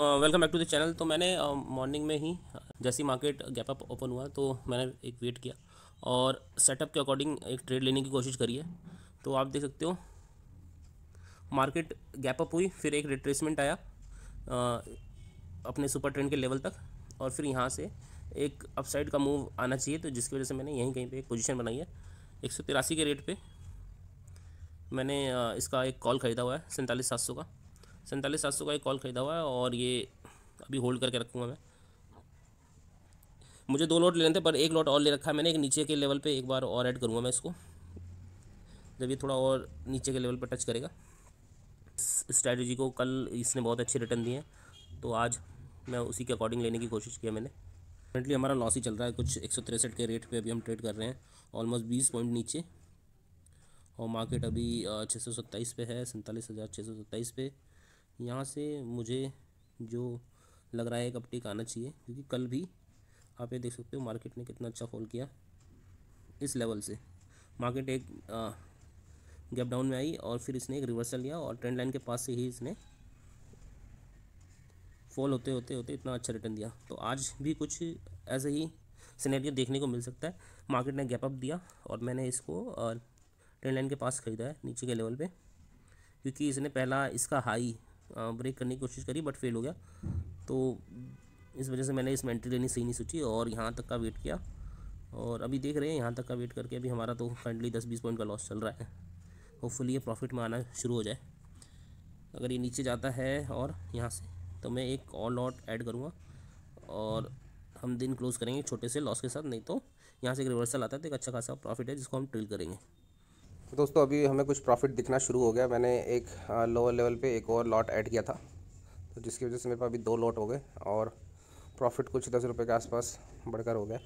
welcome back to the channel तो मैंने morning uh, में ही जैसी मार्केट गैप अप ओपन हुआ तो मैंने एक वेट किया और सेटअप के अकॉर्डिंग एक ट्रेड लेने की कोशिश करी है तो आप देख सकते हो मार्केट गैप अप हुई फिर एक रिट्रेसमेंट आया uh, अपने सुपर ट्रेंड के लेवल तक और फिर यहाँ से एक अपसाइड का मूव आना चाहिए तो जिसकी वजह से मैंने यहीं कहीं पे एक पोजीशन बनाई है एक के रेट पे मैंने uh, इसका एक कॉल ख़रीदा हुआ है सैंतालीस सात का सैंतालीस सात सौ का एक कॉल ख़रीदा हुआ है और ये अभी होल्ड करके रखूँगा मैं मुझे दो लॉट लेने थे पर एक लॉट और ले रखा है मैंने एक नीचे के लेवल पे एक बार और ऐड करूँगा मैं इसको जब ये थोड़ा और नीचे के लेवल पर टच करेगा इस स्ट्रैटेजी को कल इसने बहुत अच्छे रिटर्न दिए हैं तो आज मैं उसी के अकॉर्डिंग लेने की कोशिश किया मैंने करेंटली हमारा लॉस ही चल रहा है कुछ एक के रेट पर अभी हम ट्रेड कर रहे हैं ऑलमोस्ट बीस पॉइंट नीचे और मार्केट अभी छः सौ सत्ताईस पे है सैंतालीस हज़ार छः सौ सत्ताईस पे यहाँ से मुझे जो लग रहा है एक अपटेक आना चाहिए क्योंकि कल भी आप ये देख सकते हो मार्केट ने कितना अच्छा फॉल किया इस लेवल से मार्केट एक गैप डाउन में आई और फिर इसने एक रिवर्सल लिया और ट्रेंड लाइन के पास से ही इसने फॉल होते होते होते इतना अच्छा रिटर्न दिया तो आज भी कुछ ऐसे ही सिनेरियो देखने को मिल सकता है मार्केट ने गैप अप दिया और मैंने इसको ट्रेंड लाइन के पास ख़रीदा है नीचे के लेवल पे क्योंकि इसने पहला इसका हाई ब्रेक करने की कोशिश करी बट फेल हो गया तो इस वजह से मैंने इस एंट्री लेनी सही नहीं सोची और यहाँ तक का वेट किया और अभी देख रहे हैं यहाँ तक का वेट करके अभी हमारा तो करंटली दस बीस पॉइंट का लॉस चल रहा है होपफुली ये प्रॉफिट में आना शुरू हो जाए अगर ये नीचे जाता है और यहाँ से तो मैं एक और लॉट ऐड करूँगा और हम दिन क्लोज़ करेंगे छोटे से लॉस के साथ नहीं तो यहाँ से एक रिवर्सल आता है तो एक अच्छा खासा प्रॉफिट है जिसको हम ट्रिल करेंगे तो दोस्तों अभी हमें कुछ प्रॉफिट दिखना शुरू हो गया मैंने एक लोअर लेवल पे एक और लॉट ऐड किया था तो जिसकी वजह से मेरे पास अभी दो लॉट हो गए और प्रॉफिट कुछ दस रुपये के आसपास बढ़कर हो गया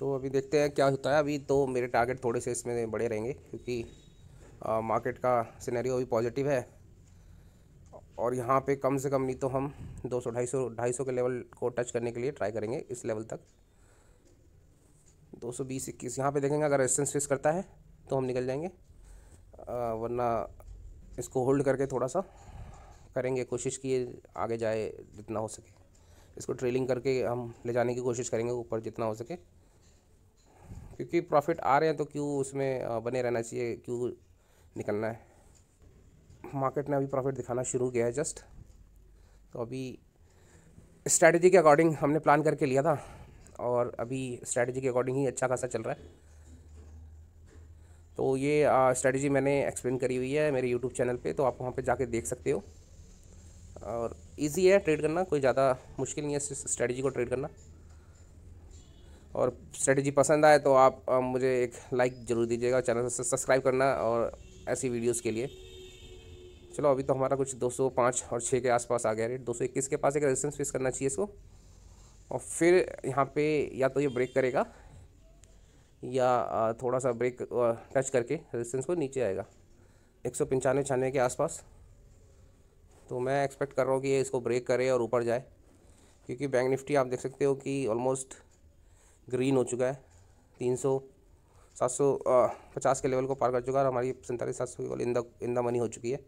तो अभी देखते हैं क्या होता है अभी तो मेरे टारगेट थोड़े से इसमें बड़े रहेंगे क्योंकि मार्केट का सिनेरियो अभी पॉजिटिव है और यहाँ पे कम से कम नहीं तो हम सौ ढाई सौ के लेवल को टच करने के लिए ट्राई करेंगे इस लेवल तक दो सौ बीस इक्कीस यहाँ पर देखेंगे अगर रेजिस्टेंस फेस करता है तो हम निकल जाएंगे वरना इसको होल्ड करके थोड़ा सा करेंगे कोशिश किए आगे जाए जितना हो सके इसको ट्रेलिंग करके हम ले जाने की कोशिश करेंगे ऊपर जितना हो सके क्योंकि प्रॉफिट आ रहे हैं तो क्यों उसमें बने रहना चाहिए क्यों निकलना है मार्केट ने अभी प्रॉफिट दिखाना शुरू किया है जस्ट तो अभी स्ट्रैटेजी के अकॉर्डिंग हमने प्लान करके लिया था और अभी स्ट्रैटेजी के अकॉर्डिंग ही अच्छा खासा चल रहा है तो ये स्ट्रेटजी मैंने एक्सप्लेन करी हुई है मेरे यूट्यूब चैनल पे तो आप वहाँ पे जाके देख सकते हो और इजी है ट्रेड करना कोई ज़्यादा मुश्किल नहीं है स्ट्रेटजी को ट्रेड करना और स्ट्रेटजी पसंद आए तो आप मुझे एक लाइक ज़रूर दीजिएगा चैनल से सब्सक्राइब करना और ऐसी वीडियोज़ के लिए चलो अभी तो हमारा कुछ दो और छः के आसपास आ गया रेट दो के पास एक रेजिस्टेंस फेस करना चाहिए इसको और फिर यहाँ पे या तो ये ब्रेक करेगा या थोड़ा सा ब्रेक टच करके रेजिस्टेंस को नीचे आएगा एक सौ पंचानवे छानवे के आसपास तो मैं एक्सपेक्ट कर रहा हूँ कि ये इसको ब्रेक करे और ऊपर जाए क्योंकि बैंक निफ्टी आप देख सकते हो कि ऑलमोस्ट ग्रीन हो चुका है तीन सौ सात सौ पचास के लेवल को पार कर चुका है और हमारी सैंतालीस सात सौ द इंदा इंदा मनी हो चुकी है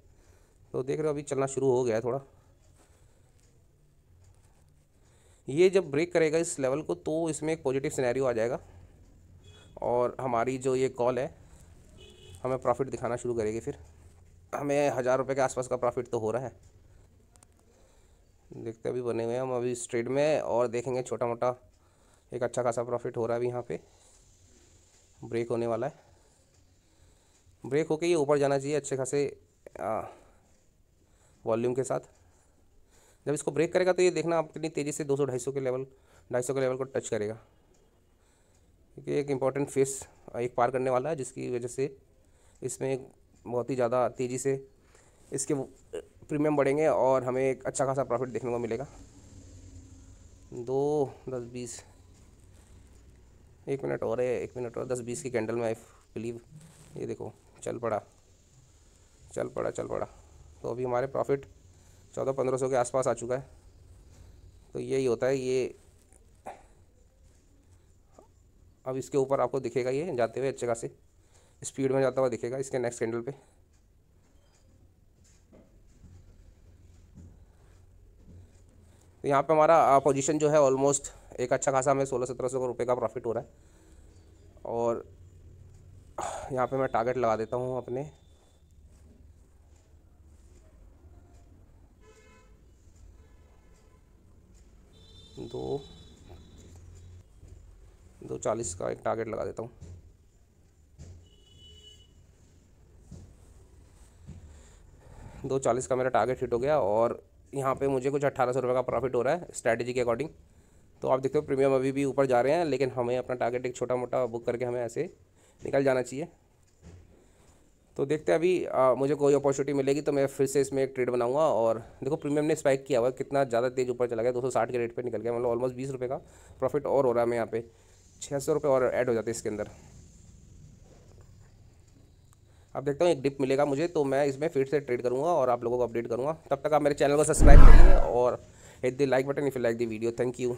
तो देख रहे हो अभी चलना शुरू हो गया है थोड़ा ये जब ब्रेक करेगा इस लेवल को तो इसमें एक पॉजिटिव सिनेरियो आ जाएगा और हमारी जो ये कॉल है हमें प्रॉफिट दिखाना शुरू करेगी फिर हमें हज़ार रुपये के आसपास का प्रॉफिट तो हो रहा है देखते अभी बने हुए हैं हम अभी स्ट्रेट में और देखेंगे छोटा मोटा एक अच्छा खासा प्रॉफिट हो रहा है अभी यहाँ पे ब्रेक होने वाला है ब्रेक होके ये ऊपर जाना चाहिए अच्छे खासे वॉल्यूम के साथ जब इसको ब्रेक करेगा तो ये देखना आप कितनी तेज़ी से 200 सौ के लेवल 250 के लेवल को टच करेगा क्योंकि एक इम्पॉर्टेंट फेस एक पार करने वाला है जिसकी वजह से इसमें बहुत ही ज़्यादा तेज़ी से इसके प्रीमियम बढ़ेंगे और हमें एक अच्छा खासा प्रॉफिट देखने को मिलेगा दो दस बीस एक मिनट और है एक मिनट और दस बीस की कैंडल में आई बिलीव ये देखो चल पड़ा चल पड़ा चल पड़ा तो अभी हमारे प्रॉफिट चौदह पंद्रह सौ के आसपास आ चुका है तो यही होता है ये अब इसके ऊपर आपको दिखेगा ये जाते हुए अच्छे खासे स्पीड में जाता हुआ दिखेगा इसके नेक्स्ट कैंडल पे तो यहाँ पे हमारा पोजीशन जो है ऑलमोस्ट एक अच्छा खासा हमें सोलह सत्रह सौ रुपये का प्रॉफिट हो रहा है और यहाँ पे मैं टारगेट लगा देता हूँ अपने दो दो चालीस का एक टारगेट लगा देता हूँ दो चालीस का मेरा टारगेट हिट हो गया और यहाँ पे मुझे कुछ अट्ठारह सौ रुपये का प्रॉफिट हो रहा है स्ट्रैटेजी के अकॉर्डिंग तो आप देखते हो प्रीमियम अभी भी ऊपर जा रहे हैं लेकिन हमें अपना टारगेट एक छोटा मोटा बुक करके हमें ऐसे निकल जाना चाहिए तो देखते हैं अभी आ, मुझे कोई अपॉर्चुनिटी मिलेगी तो मैं फिर से इसमें एक ट्रेड बनाऊंगा और देखो प्रीमियम ने स्पाइक किया हुआ कितना ज़्यादा तेज़ ऊपर चला गया 260 के रेट पे निकल गया मतलब ऑलमोस्ट बीस रुपये का प्रॉफिट और हो रहा है मैं यहाँ पे छः सौ रुपये और ऐड हो जाते हैं इसके अंदर अब देखता हूँ एक डिप मिलेगा मुझे तो मैं इसमें फिर से ट्रेड करूँगा और आप लोगों को अपडेट करूँगा तब तक आप मेरे चैनल को सब्सक्राइब करिए और hit the like button if like the video thank you